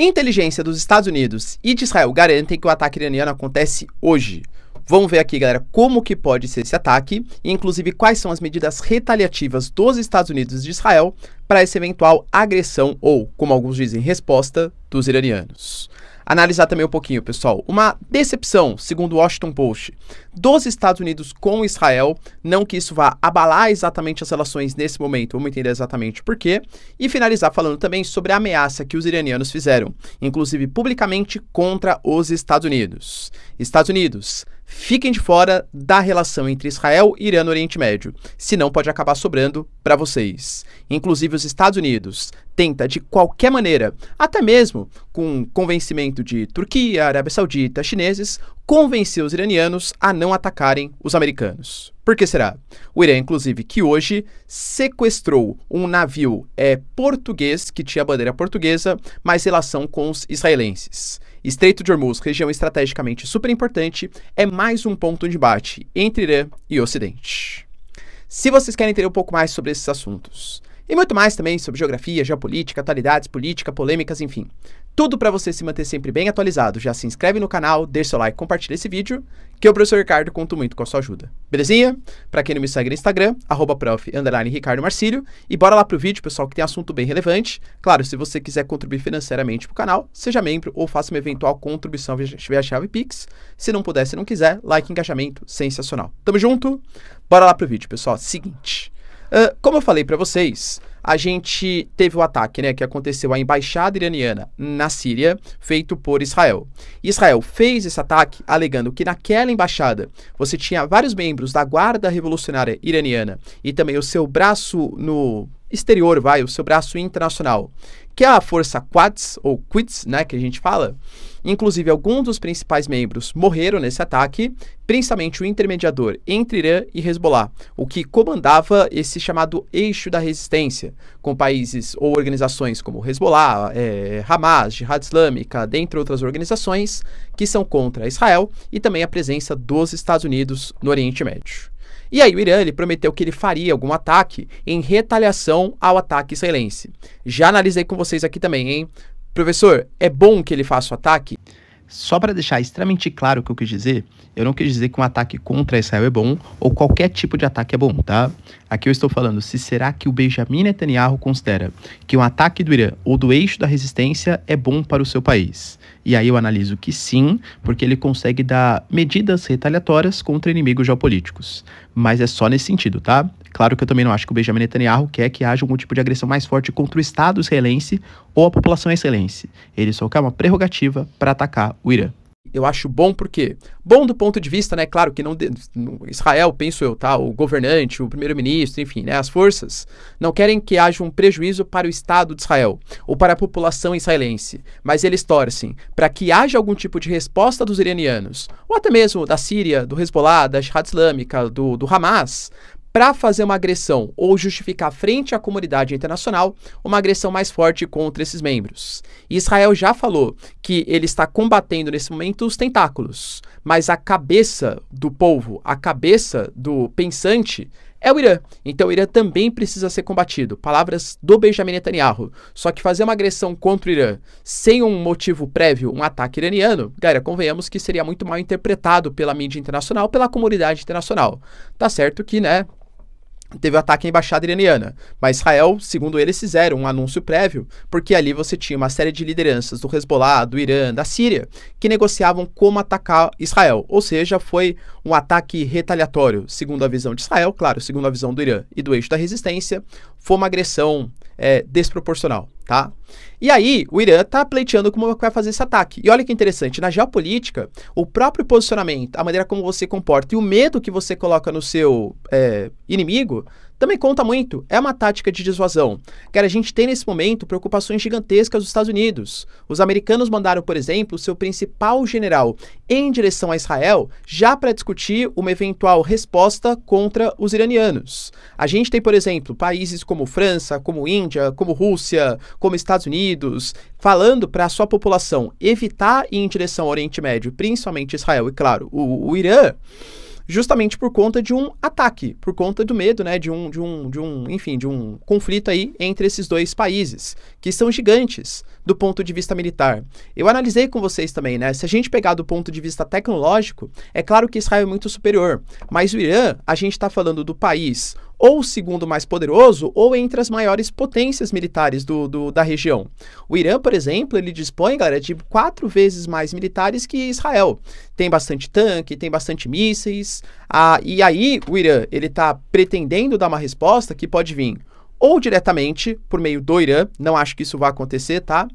Inteligência dos Estados Unidos e de Israel garantem que o ataque iraniano acontece hoje. Vamos ver aqui, galera, como que pode ser esse ataque e, inclusive, quais são as medidas retaliativas dos Estados Unidos e de Israel para essa eventual agressão ou, como alguns dizem, resposta dos iranianos analisar também um pouquinho, pessoal. Uma decepção, segundo o Washington Post, dos Estados Unidos com Israel. Não que isso vá abalar exatamente as relações nesse momento, vamos entender exatamente por quê. E finalizar falando também sobre a ameaça que os iranianos fizeram, inclusive publicamente contra os Estados Unidos. Estados Unidos, fiquem de fora da relação entre Israel e Irã no Oriente Médio, senão pode acabar sobrando para vocês. Inclusive os Estados Unidos tenta de qualquer maneira, até mesmo com convencimento de Turquia, Arábia Saudita, chineses, convencer os iranianos a não atacarem os americanos. Por que será? O Irã, inclusive, que hoje sequestrou um navio é, português que tinha bandeira portuguesa, mas relação com os israelenses. Estreito de Hormuz, região estrategicamente super importante, é mais um ponto de debate entre Irã e Ocidente. Se vocês querem entender um pouco mais sobre esses assuntos, e muito mais também sobre geografia, geopolítica, atualidades, política, polêmicas, enfim tudo para você se manter sempre bem atualizado. Já se inscreve no canal, deixa seu like, compartilha esse vídeo, que o professor Ricardo conto muito com a sua ajuda. Belezinha? Para quem não me segue no Instagram, arroba prof, Ricardo Marcílio. E bora lá pro vídeo, pessoal, que tem assunto bem relevante. Claro, se você quiser contribuir financeiramente pro canal, seja membro ou faça uma eventual contribuição via chave Pix. Se não puder, se não quiser, like, engajamento, sensacional. Tamo junto? Bora lá pro vídeo, pessoal. Seguinte, uh, como eu falei para vocês a gente teve o ataque né, que aconteceu à embaixada iraniana na Síria, feito por Israel. Israel fez esse ataque alegando que naquela embaixada você tinha vários membros da Guarda Revolucionária Iraniana e também o seu braço no exterior, vai, o seu braço internacional, que é a força Quads, ou Quids, né, que a gente fala. Inclusive, alguns dos principais membros morreram nesse ataque, principalmente o intermediador entre Irã e Hezbollah, o que comandava esse chamado eixo da resistência, com países ou organizações como Hezbollah, é, Hamas, Jihad Islâmica, dentre outras organizações, que são contra Israel e também a presença dos Estados Unidos no Oriente Médio. E aí o Irã ele prometeu que ele faria algum ataque em retaliação ao ataque israelense. Já analisei com vocês aqui também, hein? Professor, é bom que ele faça o ataque? Só para deixar extremamente claro o que eu quis dizer, eu não quis dizer que um ataque contra Israel é bom ou qualquer tipo de ataque é bom, tá? Aqui eu estou falando se será que o Benjamin Netanyahu considera que um ataque do Irã ou do eixo da resistência é bom para o seu país. E aí eu analiso que sim, porque ele consegue dar medidas retaliatórias contra inimigos geopolíticos. Mas é só nesse sentido, tá? Claro que eu também não acho que o Benjamin Netanyahu quer que haja algum tipo de agressão mais forte contra o Estado israelense ou a população israelense. Ele só quer uma prerrogativa para atacar o Irã eu acho bom porque bom do ponto de vista, né, claro que não Israel, penso eu, tá, o governante, o primeiro-ministro, enfim, né, as forças não querem que haja um prejuízo para o Estado de Israel ou para a população israelense, mas eles torcem para que haja algum tipo de resposta dos iranianos ou até mesmo da Síria, do Hezbollah, da Jihad Islâmica, do, do Hamas, para fazer uma agressão ou justificar frente à comunidade internacional uma agressão mais forte contra esses membros. Israel já falou que ele está combatendo nesse momento os tentáculos, mas a cabeça do povo, a cabeça do pensante é o Irã. Então o Irã também precisa ser combatido. Palavras do Benjamin Netanyahu. Só que fazer uma agressão contra o Irã sem um motivo prévio, um ataque iraniano, galera, convenhamos que seria muito mal interpretado pela mídia internacional, pela comunidade internacional. Tá certo que, né, teve o um ataque à embaixada iraniana. Mas Israel, segundo eles, fizeram um anúncio prévio, porque ali você tinha uma série de lideranças do Hezbollah, do Irã, da Síria, que negociavam como atacar Israel. Ou seja, foi um ataque retaliatório, segundo a visão de Israel, claro, segundo a visão do Irã e do eixo da resistência, foi uma agressão é, desproporcional, tá? E aí, o Irã está pleiteando como vai fazer esse ataque. E olha que interessante, na geopolítica, o próprio posicionamento, a maneira como você comporta e o medo que você coloca no seu é, inimigo também conta muito, é uma tática de dissuasão. quer a gente tem nesse momento preocupações gigantescas dos Estados Unidos. Os americanos mandaram, por exemplo, seu principal general em direção a Israel já para discutir uma eventual resposta contra os iranianos. A gente tem, por exemplo, países como França, como Índia, como Rússia, como Estados Unidos, falando para a sua população evitar ir em direção ao Oriente Médio, principalmente Israel e, claro, o, o Irã justamente por conta de um ataque, por conta do medo, né, de um, de um, de um, enfim, de um conflito aí entre esses dois países, que são gigantes do ponto de vista militar. Eu analisei com vocês também, né, se a gente pegar do ponto de vista tecnológico, é claro que Israel é muito superior, mas o Irã, a gente está falando do país ou segundo mais poderoso, ou entre as maiores potências militares do, do, da região. O Irã, por exemplo, ele dispõe, galera, de quatro vezes mais militares que Israel. Tem bastante tanque, tem bastante mísseis. Ah, e aí, o Irã, ele está pretendendo dar uma resposta que pode vir ou diretamente por meio do Irã, não acho que isso vá acontecer, tá?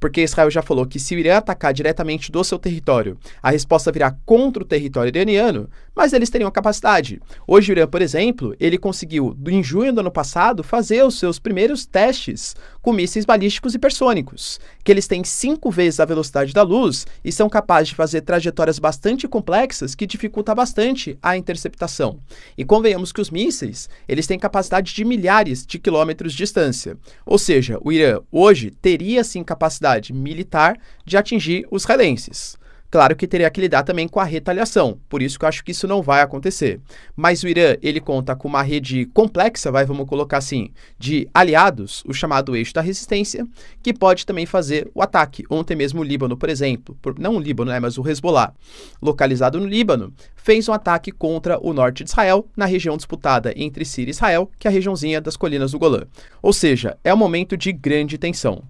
porque Israel já falou que se o Irã atacar diretamente do seu território, a resposta virá contra o território iraniano, mas eles teriam a capacidade. Hoje o Irã, por exemplo, ele conseguiu, em junho do ano passado, fazer os seus primeiros testes com mísseis balísticos hipersônicos, que eles têm cinco vezes a velocidade da luz e são capazes de fazer trajetórias bastante complexas que dificulta bastante a interceptação. E convenhamos que os mísseis, eles têm capacidade de milhares de quilômetros de distância. Ou seja, o Irã hoje teria sim capacidade capacidade militar de atingir os israelenses. Claro que teria que lidar também com a retaliação, por isso que eu acho que isso não vai acontecer. Mas o Irã, ele conta com uma rede complexa, vai, vamos colocar assim, de aliados, o chamado eixo da resistência, que pode também fazer o ataque. Ontem mesmo o Líbano, por exemplo, por, não o Líbano, né, mas o Hezbollah, localizado no Líbano, fez um ataque contra o norte de Israel, na região disputada entre Síria e Israel, que é a regiãozinha das colinas do Golã. Ou seja, é um momento de grande tensão.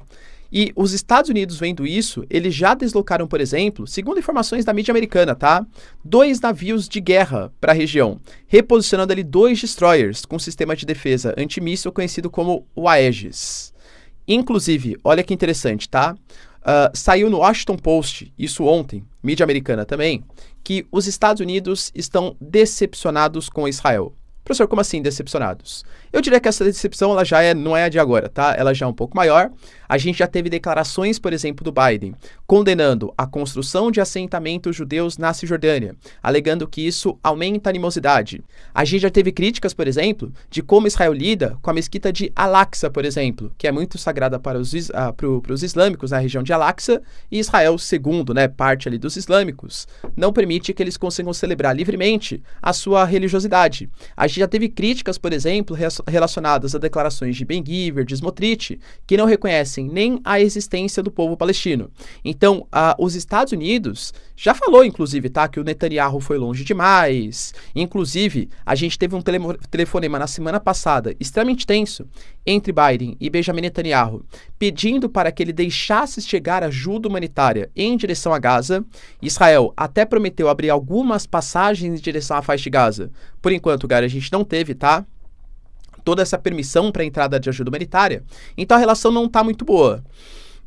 E os Estados Unidos vendo isso, eles já deslocaram, por exemplo, segundo informações da mídia americana, tá? Dois navios de guerra para a região, reposicionando ali dois destroyers com sistema de defesa antimíssil conhecido como o Aegis. Inclusive, olha que interessante, tá? Uh, saiu no Washington Post, isso ontem, mídia americana também, que os Estados Unidos estão decepcionados com Israel. Professor, como assim decepcionados? Eu diria que essa decepção ela já é, não é a de agora, tá? Ela já é um pouco maior a gente já teve declarações, por exemplo, do Biden, condenando a construção de assentamentos judeus na Cisjordânia, alegando que isso aumenta a animosidade. A gente já teve críticas, por exemplo, de como Israel lida com a mesquita de Al-Aqsa, por exemplo, que é muito sagrada para os, uh, ah, pro, islâmicos na região de Al-Aqsa, e Israel, segundo né, parte ali dos islâmicos, não permite que eles consigam celebrar livremente a sua religiosidade. A gente já teve críticas, por exemplo, relacionadas a declarações de Ben Giver, de Smotrich, que não reconhece reconhecem assim, nem a existência do povo palestino. Então, os Estados Unidos já falou, inclusive, tá, que o Netanyahu foi longe demais. Inclusive, a gente teve um tele telefonema na semana passada extremamente tenso entre Biden e Benjamin Netanyahu, pedindo para que ele deixasse chegar ajuda humanitária em direção a Gaza. Israel até prometeu abrir algumas passagens em direção à faixa de Gaza. Por enquanto, cara, a gente não teve, tá? toda essa permissão para entrada de ajuda humanitária. Então a relação não está muito boa.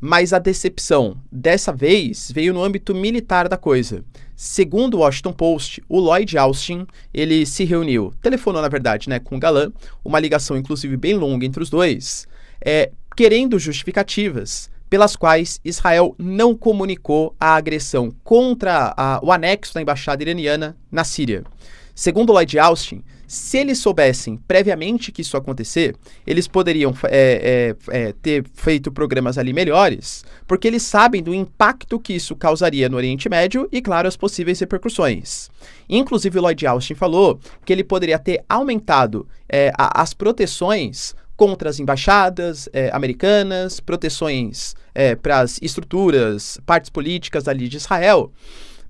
Mas a decepção dessa vez veio no âmbito militar da coisa. Segundo o Washington Post, o Lloyd Austin, ele se reuniu, telefonou na verdade, né, com o Galan, uma ligação inclusive bem longa entre os dois, é, querendo justificativas pelas quais Israel não comunicou a agressão contra a, o anexo da embaixada iraniana na Síria. Segundo Lloyd Austin, se eles soubessem previamente que isso acontecer, eles poderiam é, é, é, ter feito programas ali melhores, porque eles sabem do impacto que isso causaria no Oriente Médio e, claro, as possíveis repercussões. Inclusive, Lloyd Austin falou que ele poderia ter aumentado é, a, as proteções contra as embaixadas é, americanas, proteções é, para as estruturas, partes políticas ali de Israel.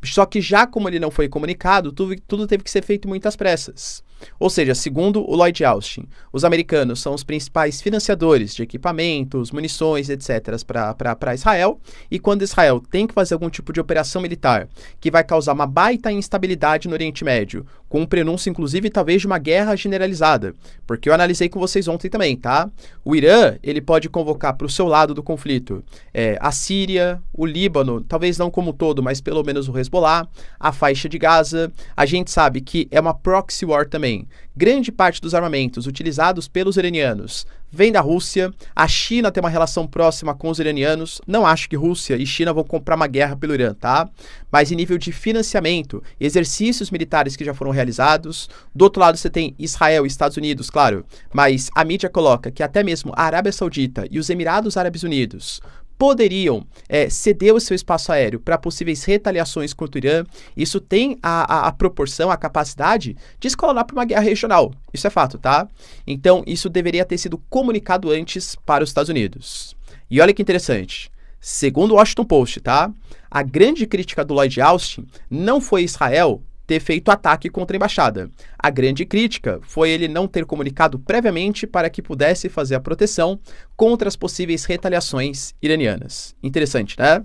Só que já como ele não foi comunicado, tudo, tudo teve que ser feito muitas pressas. Ou seja, segundo o Lloyd Austin, os americanos são os principais financiadores de equipamentos, munições, etc., para Israel, e quando Israel tem que fazer algum tipo de operação militar que vai causar uma baita instabilidade no Oriente Médio, com o prenúncio, inclusive, talvez de uma guerra generalizada, porque eu analisei com vocês ontem também, tá? O Irã, ele pode convocar para o seu lado do conflito é, a Síria, o Líbano, talvez não como um todo, mas pelo menos o Hezbollah, a faixa de Gaza. A gente sabe que é uma proxy war também. Grande parte dos armamentos utilizados pelos iranianos vem da Rússia. A China tem uma relação próxima com os iranianos. Não acho que Rússia e China vão comprar uma guerra pelo Irã, tá? Mas em nível de financiamento, exercícios militares que já foram realizados. Do outro lado, você tem Israel e Estados Unidos, claro. Mas a mídia coloca que até mesmo a Arábia Saudita e os Emirados Árabes Unidos poderiam é, ceder o seu espaço aéreo para possíveis retaliações contra o Irã, isso tem a, a, a proporção, a capacidade de escalar para uma guerra regional. Isso é fato, tá? Então, isso deveria ter sido comunicado antes para os Estados Unidos. E olha que interessante. Segundo o Washington Post, tá? A grande crítica do Lloyd Austin não foi Israel ter feito ataque contra a embaixada. A grande crítica foi ele não ter comunicado previamente para que pudesse fazer a proteção contra as possíveis retaliações iranianas. Interessante, né?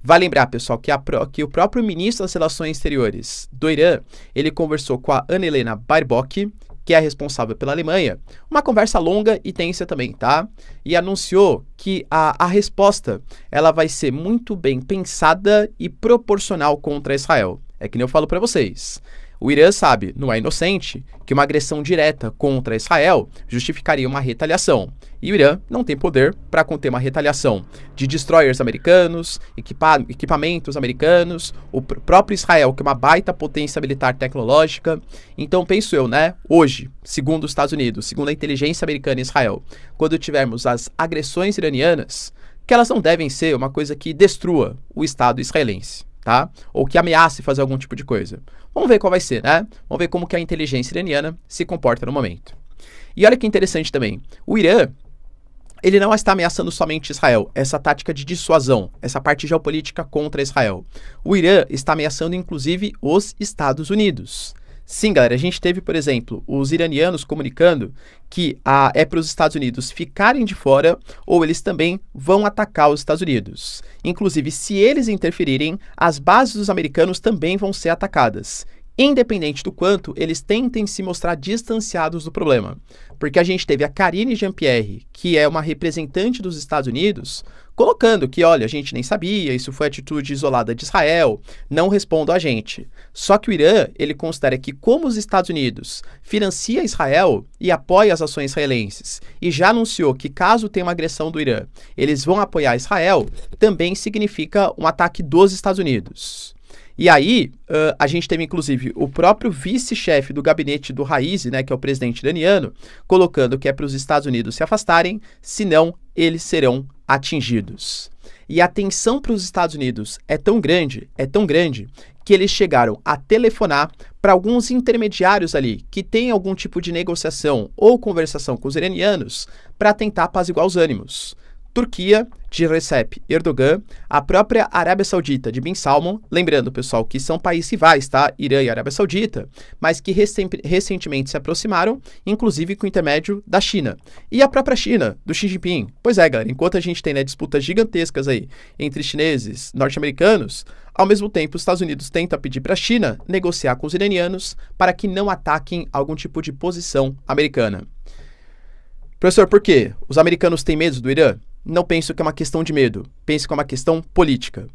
Vale lembrar, pessoal, que, a, que, o próprio ministro das Relações Exteriores do Irã, ele conversou com a Ana Helena Baerbock, que é responsável pela Alemanha, uma conversa longa e tensa também, tá? E anunciou que a, a resposta, ela vai ser muito bem pensada e proporcional contra Israel. É que nem eu falo para vocês. O Irã sabe, não é inocente, que uma agressão direta contra Israel justificaria uma retaliação. E o Irã não tem poder para conter uma retaliação de destroyers americanos, equipa equipamentos americanos, o pr próprio Israel, que é uma baita potência militar tecnológica. Então, penso eu, né? Hoje, segundo os Estados Unidos, segundo a inteligência americana e Israel, quando tivermos as agressões iranianas, que elas não devem ser uma coisa que destrua o Estado israelense tá? Ou que ameace fazer algum tipo de coisa. Vamos ver qual vai ser, né? Vamos ver como que a inteligência iraniana se comporta no momento. E olha que interessante também. O Irã, ele não está ameaçando somente Israel, essa tática de dissuasão, essa parte geopolítica contra Israel. O Irã está ameaçando inclusive os Estados Unidos. Sim, galera, a gente teve, por exemplo, os iranianos comunicando que é para os Estados Unidos ficarem de fora ou eles também vão atacar os Estados Unidos. Inclusive, se eles interferirem, as bases dos americanos também vão ser atacadas independente do quanto eles tentem se mostrar distanciados do problema. Porque a gente teve a Karine Jean-Pierre, que é uma representante dos Estados Unidos, colocando que, olha, a gente nem sabia, isso foi atitude isolada de Israel, não respondo a gente. Só que o Irã, ele considera que como os Estados Unidos financia Israel e apoia as ações israelenses, e já anunciou que caso tenha uma agressão do Irã, eles vão apoiar Israel, também significa um ataque dos Estados Unidos. E aí, uh, a gente teve inclusive o próprio vice-chefe do gabinete do Raízi, né, que é o presidente daniano, colocando que é para os Estados Unidos se afastarem, senão eles serão atingidos. E a tensão para os Estados Unidos é tão grande, é tão grande, que eles chegaram a telefonar para alguns intermediários ali que têm algum tipo de negociação ou conversação com os iranianos para tentar apaziguar os ânimos. Turquia, de Recep Erdogan, a própria Arábia Saudita de Bin Salman, lembrando, pessoal, que são países rivais, tá? Irã e Arábia Saudita, mas que recentemente se aproximaram, inclusive com o intermédio da China. E a própria China, do Xi Jinping. Pois é, galera, enquanto a gente tem né, disputas gigantescas aí entre chineses, norte-americanos, ao mesmo tempo, os Estados Unidos tentam pedir para a China negociar com os iranianos para que não ataquem algum tipo de posição americana. Professor, por quê? Os americanos têm medo do Irã? não penso que é uma questão de medo, penso que é uma questão política.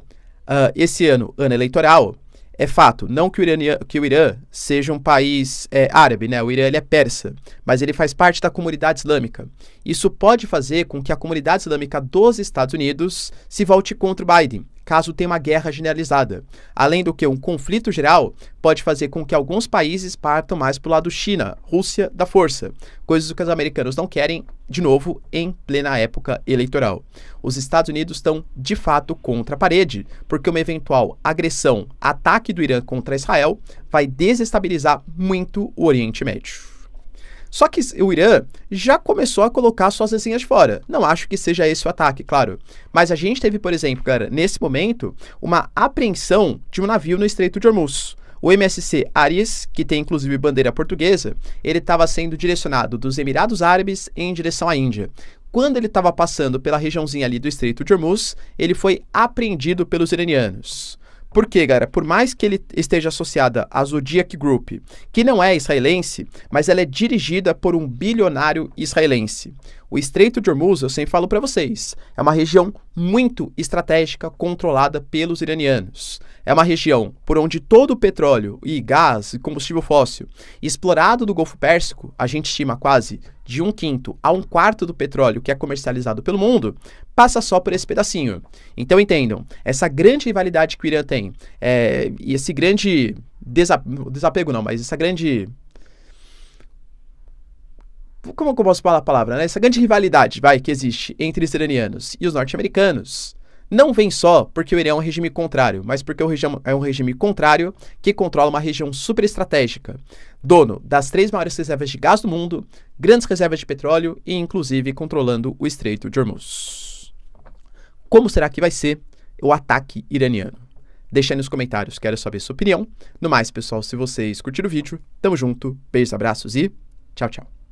Uh, esse ano, ano eleitoral, é fato, não que o, Irã, que o Irã seja um país é, árabe, né? O Irã ele é persa, mas ele faz parte da comunidade islâmica. Isso pode fazer com que a comunidade islâmica dos Estados Unidos se volte contra o Biden caso tenha uma guerra generalizada. Além do que, um conflito geral pode fazer com que alguns países partam mais para o lado China, Rússia, da força, coisas que os americanos não querem, de novo, em plena época eleitoral. Os Estados Unidos estão, de fato, contra a parede, porque uma eventual agressão, ataque do Irã contra Israel, vai desestabilizar muito o Oriente Médio. Só que o Irã já começou a colocar suas resenhas fora. Não acho que seja esse o ataque, claro. Mas a gente teve, por exemplo, cara, nesse momento, uma apreensão de um navio no Estreito de Hormuz. O MSC Aries, que tem inclusive bandeira portuguesa, ele estava sendo direcionado dos Emirados Árabes em direção à Índia. Quando ele estava passando pela regiãozinha ali do Estreito de Hormuz, ele foi apreendido pelos iranianos. Por quê, galera? Por mais que ele esteja associada à Zodiac Group, que não é israelense, mas ela é dirigida por um bilionário israelense. O Estreito de Hormuz, eu sempre falo para vocês, é uma região muito estratégica controlada pelos iranianos. É uma região por onde todo o petróleo e gás e combustível fóssil explorado do Golfo Pérsico, a gente estima quase de um quinto a um quarto do petróleo que é comercializado pelo mundo, passa só por esse pedacinho. Então entendam, essa grande rivalidade que o Irã tem é, e esse grande desa desapego não, mas essa grande como eu posso falar a palavra, né? Essa grande rivalidade, vai, que existe entre os iranianos e os norte-americanos não vem só porque o Irã é um regime contrário, mas porque o regime é um regime contrário que controla uma região super estratégica, dono das três maiores reservas de gás do mundo, grandes reservas de petróleo e, inclusive, controlando o Estreito de Hormuz. Como será que vai ser o ataque iraniano? Deixa aí nos comentários, quero saber sua opinião. No mais, pessoal, se vocês curtiram o vídeo, tamo junto, beijos, abraços e tchau, tchau.